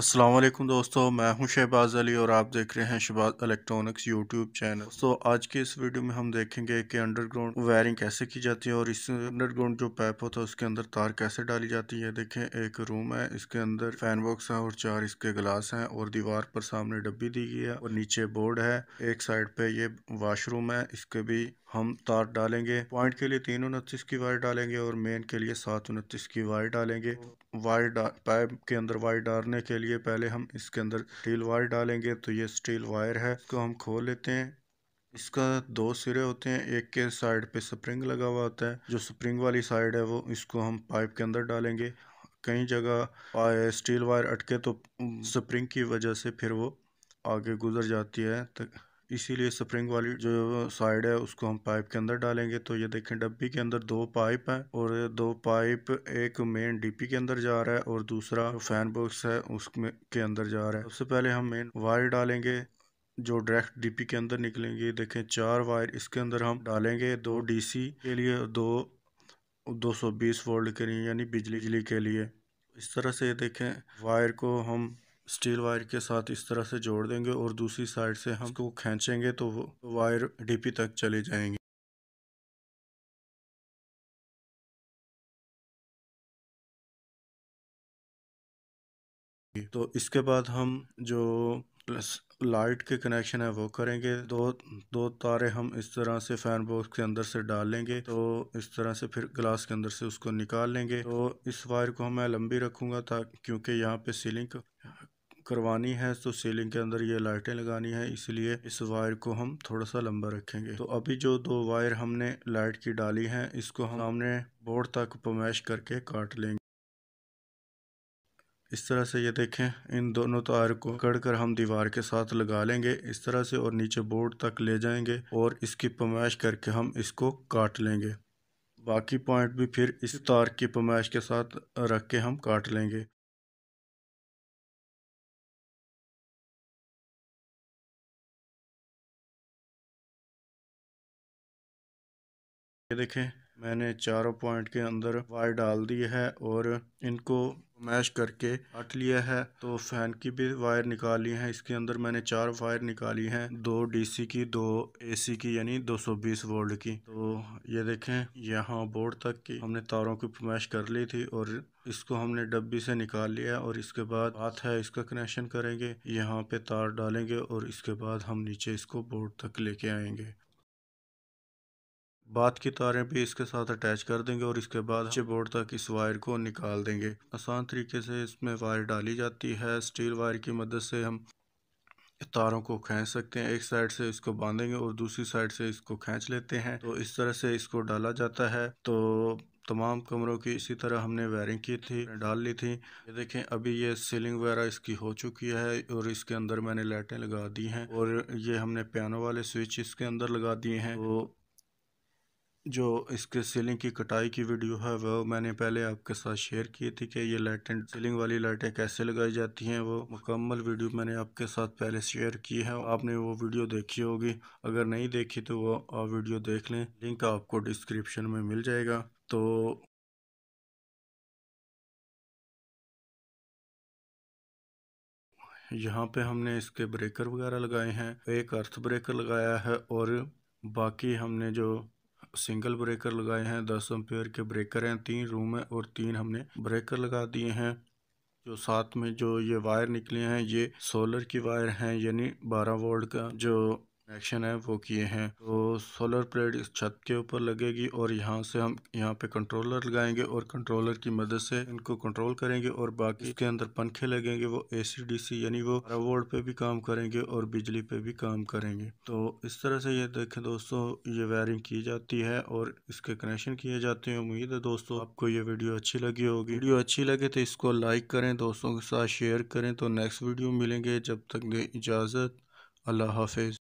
असलम दोस्तों मैं हूं शहबाज़ अली और आप देख रहे हैं शहबाज इलेक्ट्रॉनिक्स यूट्यूब चैनल तो आज के इस वीडियो में हम देखेंगे कि अंडरग्राउंड वायरिंग कैसे की जाती है और इस अंडरग्राउंड जो पाइप होता है उसके अंदर तार कैसे डाली जाती है देखें एक रूम है इसके अंदर फैन बॉक्स है और चार इसके ग्लास हैं और दीवार पर सामने डब्बी दी गई है और नीचे बोर्ड है एक साइड पे ये वाशरूम है इसके भी हम तार डालेंगे पॉइंट के लिए तीन उनतीस की वायर डालेंगे और मेन के लिए सात उनतीस की वायर डालेंगे वायर पाइप के अंदर वायर डालने के लिए लिए पहले हम इसके अंदर स्टील वायर डालेंगे तो ये स्टील वायर है इसको हम खोल लेते हैं इसका दो सिरे होते हैं एक के साइड पे स्प्रिंग लगा हुआ होता है जो स्प्रिंग वाली साइड है वो इसको हम पाइप के अंदर डालेंगे कई जगह स्टील वायर अटके तो स्प्रिंग की वजह से फिर वो आगे गुजर जाती है तो इसीलिए स्प्रिंग वाली जो साइड है उसको हम पाइप के अंदर डालेंगे तो ये देखें डब्बी के अंदर दो पाइप है और दो पाइप एक मेन डीपी के अंदर जा रहा है और दूसरा फैन बॉक्स है उसमें के अंदर जा रहा है सबसे पहले हम मेन वायर डालेंगे जो डायरेक्ट डीपी के अंदर निकलेंगे देखें चार वायर इसके अंदर हम डालेंगे दो डीसी के लिए दो 220 वोल्ट के लिए यानी बिजली बिजली के लिए इस तरह से देखें वायर को हम स्टील वायर के साथ इस तरह से जोड़ देंगे और दूसरी साइड से हम को खींचेंगे तो वायर डीपी तक चले जाएंगे तो इसके बाद हम जो लाइट के कनेक्शन है वो करेंगे दो दो तारे हम इस तरह से फैन बॉक्स के अंदर से डाल लेंगे तो इस तरह से फिर ग्लास के अंदर से उसको निकाल लेंगे तो इस वायर को मैं लंबी रखूंगा था क्योंकि यहाँ पे सीलिंग करवानी है तो सीलिंग के अंदर ये लाइटें लगानी है इसलिए इस वायर को हम थोड़ा सा लंबा रखेंगे तो अभी जो दो वायर हमने लाइट की डाली है इसको हम हमने बोर्ड तक पमैश करके काट लेंगे इस तरह से ये देखें इन दोनों तार को कड़ कर हम दीवार के साथ लगा लेंगे इस तरह से और नीचे बोर्ड तक ले जाएंगे और इसकी पमैश करके हम इसको काट लेंगे बाकी पॉइंट भी फिर इस तार की पमैश के साथ रख के हम काट लेंगे ये देखें मैंने चारों पॉइंट के अंदर वायर डाल दी है और इनको मैश करके हट लिया है तो फैन की भी वायर निकाली है इसके अंदर मैंने चार वायर निकाली हैं दो डीसी की दो एसी की यानी 220 वोल्ट की तो ये देखें यहाँ बोर्ड तक की हमने तारों की मैश कर ली थी और इसको हमने डब्बी से निकाल लिया और इसके बाद बात है इसका कनेक्शन करेंगे यहाँ पे तार डालेंगे और इसके बाद हम नीचे इसको बोर्ड तक लेके आएंगे बाद की तारें भी इसके साथ अटैच कर देंगे और इसके बाद बोर्ड तक इस वायर को निकाल देंगे आसान तरीके से इसमें वायर डाली जाती है स्टील वायर की मदद से हम तारों को खींच सकते हैं एक साइड से इसको बांधेंगे और दूसरी साइड से इसको खींच लेते हैं तो इस तरह से इसको डाला जाता है तो तमाम कमरों की इसी तरह हमने वायरिंग की थी डाल ली थी ये देखें अभी ये सीलिंग वगैरह इसकी हो चुकी है और इसके अंदर मैंने लाइटें लगा दी हैं और ये हमने पियानो वाले स्विच इसके अंदर लगा दिए हैं तो जो इसके सीलिंग की कटाई की वीडियो है वह मैंने पहले आपके साथ शेयर की थी कि ये लाइटें सीलिंग वाली लाइटें कैसे लगाई जाती हैं वो मुकम्मल वीडियो मैंने आपके साथ पहले शेयर की है आपने वो वीडियो देखी होगी अगर नहीं देखी तो वो आप वीडियो देख लें लिंक आपको डिस्क्रिप्शन में मिल जाएगा तो यहाँ पे हमने इसके ब्रेकर वगैरह लगाए हैं एक अर्थ ब्रेकर लगाया है और बाकी हमने जो सिंगल ब्रेकर लगाए हैं दस एम्पेयर के ब्रेकर हैं तीन रूम है और तीन हमने ब्रेकर लगा दिए हैं जो साथ में जो ये वायर निकले हैं ये सोलर की वायर हैं यानी 12 वोल्ट का जो कनेक्शन है वो किए हैं तो सोलर प्लेट इस छत के ऊपर लगेगी और यहाँ से हम यहाँ पे कंट्रोलर लगाएंगे और कंट्रोलर की मदद से इनको कंट्रोल करेंगे और बाकी इसके अंदर पंखे लगेंगे वो एसी डीसी यानी वो रोड पे भी काम करेंगे और बिजली पे भी काम करेंगे तो इस तरह से ये देखें दोस्तों ये वायरिंग की जाती है और इसके कनेक्शन किए जाते हैं उम्मीद है दोस्तों आपको ये वीडियो अच्छी लगी होगी वीडियो अच्छी लगे तो इसको लाइक करें दोस्तों के साथ शेयर करें तो नेक्स्ट वीडियो मिलेंगे जब तक दें इजाज़त अल्लाह हाफिज़